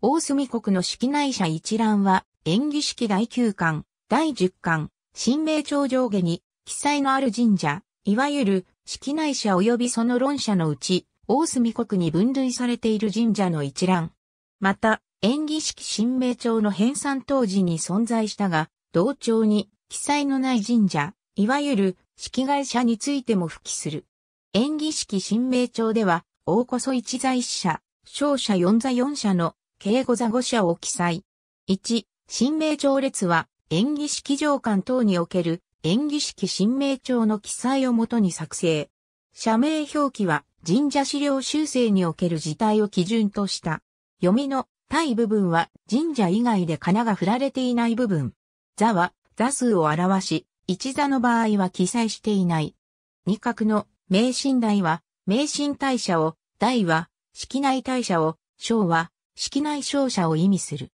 大隅国の式内社一覧は、演技式第9巻、第10巻、新名朝上下に、記載のある神社、いわゆる、式内社及びその論者のうち、大隅国に分類されている神社の一覧。また、演技式新名朝の編纂当時に存在したが、同帳に、記載のない神社、いわゆる、式外社についても付記する。演技式新名朝では、大こそ一在死者、勝者四座四者の敬語座語者を記載。1、新名帳列は、演技式上官等における演技式新名帳の記載をもとに作成。社名表記は、神社資料修正における事態を基準とした。読みの対部分は神社以外で仮名が振られていない部分。座は座数を表し、一座の場合は記載していない。二角の名神代は、名神大社を、大は、式内大社を、小は、式内勝者を意味する。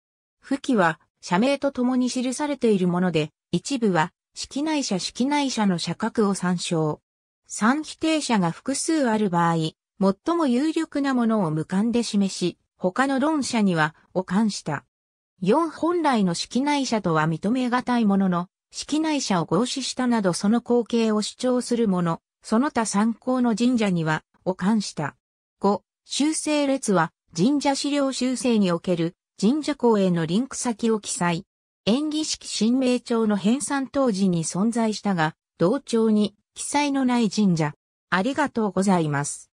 付記は社名と共に記されているもので、一部は式内社式内社の社格を参照。三否定者が複数ある場合、最も有力なものを無冠で示し、他の論者には、を冠した。四本来の式内者とは認めがたいものの、式内者を合祀したなどその光景を主張するもの、その他参考の神社には、を冠した。五、修正列は、神社資料修正における神社校へのリンク先を記載。演技式新名帳の編纂当時に存在したが、同調に記載のない神社。ありがとうございます。